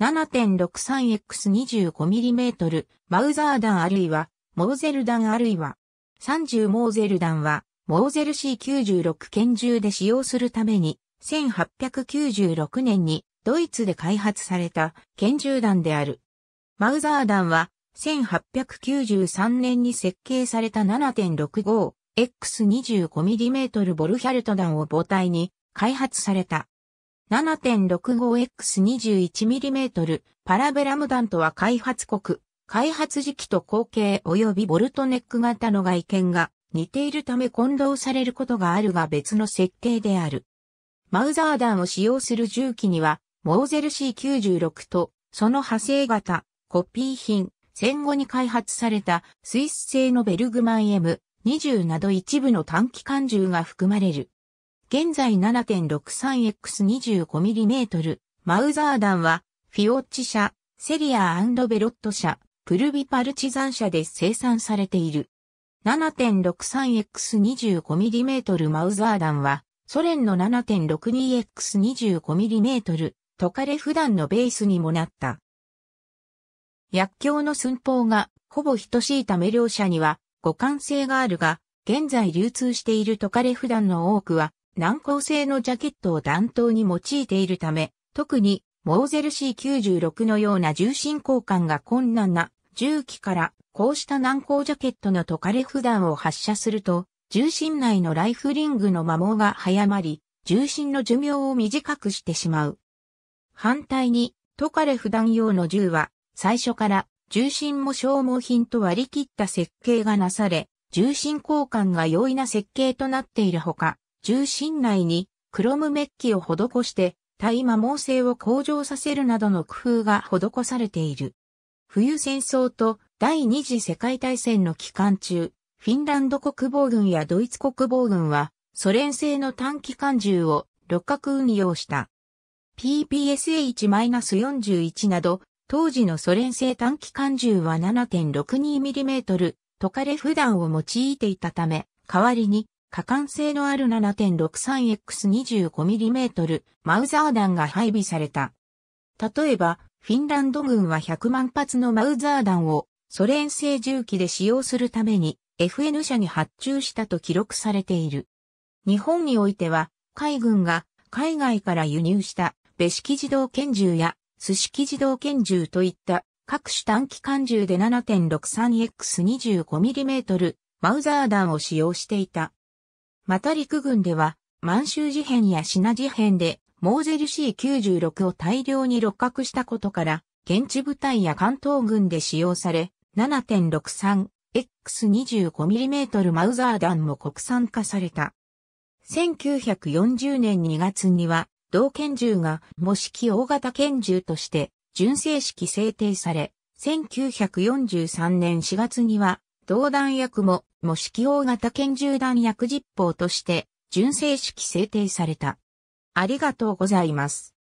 7.63x25mm マウザー弾あるいはモーゼル弾あるいは30モーゼル弾はモーゼル C96 拳銃で使用するために1896年にドイツで開発された拳銃弾である。マウザー弾は1893年に設計された 7.65X25mm ボルヒャルト弾を母体に開発された。7.65X21mm パラベラム弾とは開発国、開発時期と後継及びボルトネック型の外見が似ているため混同されることがあるが別の設計である。マウザー弾を使用する銃器には、モーゼル C96 と、その派生型、コピー品、戦後に開発されたスイス製のベルグマン M20 など一部の短期間銃が含まれる。現在 7.63x25mm。マウザー弾は、フィオッチ社、セリアベロット社、プルビパルチザン社で生産されている。7.63x25mm マウザー弾は、ソ連の 7.62x25mm、トカレフ弾のベースにもなった。薬莢の寸法がほぼ等しいため両者には互換性があるが、現在流通しているトカレフ弾の多くは難膏製のジャケットを弾頭に用いているため、特にモーゼル C96 のような重心交換が困難な重機からこうした難膏ジャケットのトカレフ弾を発射すると、重心内のライフリングの摩耗が早まり、重心の寿命を短くしてしまう。反対に、トカレフ弾用の銃は、最初から重心も消耗品と割り切った設計がなされ、重心交換が容易な設計となっているほか、重心内にクロムメッキを施して対摩耗性を向上させるなどの工夫が施されている。冬戦争と第二次世界大戦の期間中、フィンランド国防軍やドイツ国防軍はソ連製の短期間銃を六角運用した。PPSH-41 など、当時のソ連製短期間銃は 7.62mm トカレフ弾を用いていたため、代わりに可換性のある 7.63x25mm マウザー弾が配備された。例えば、フィンランド軍は100万発のマウザー弾をソ連製銃器で使用するために FN 社に発注したと記録されている。日本においては、海軍が海外から輸入したベキ自動拳銃やスキ自動拳銃といった各種短期間銃で 7.63x25mm マウザー弾を使用していた。また陸軍では、満州事変やシナ事変で、モーゼル C96 を大量に六角したことから、現地部隊や関東軍で使用され、7.63X25mm マウザー弾も国産化された。1940年2月には、同拳銃が模式大型拳銃として、純正式制定され、1943年4月には、同弾薬も模式大型拳銃弾薬実法として、純正式制定された。ありがとうございます。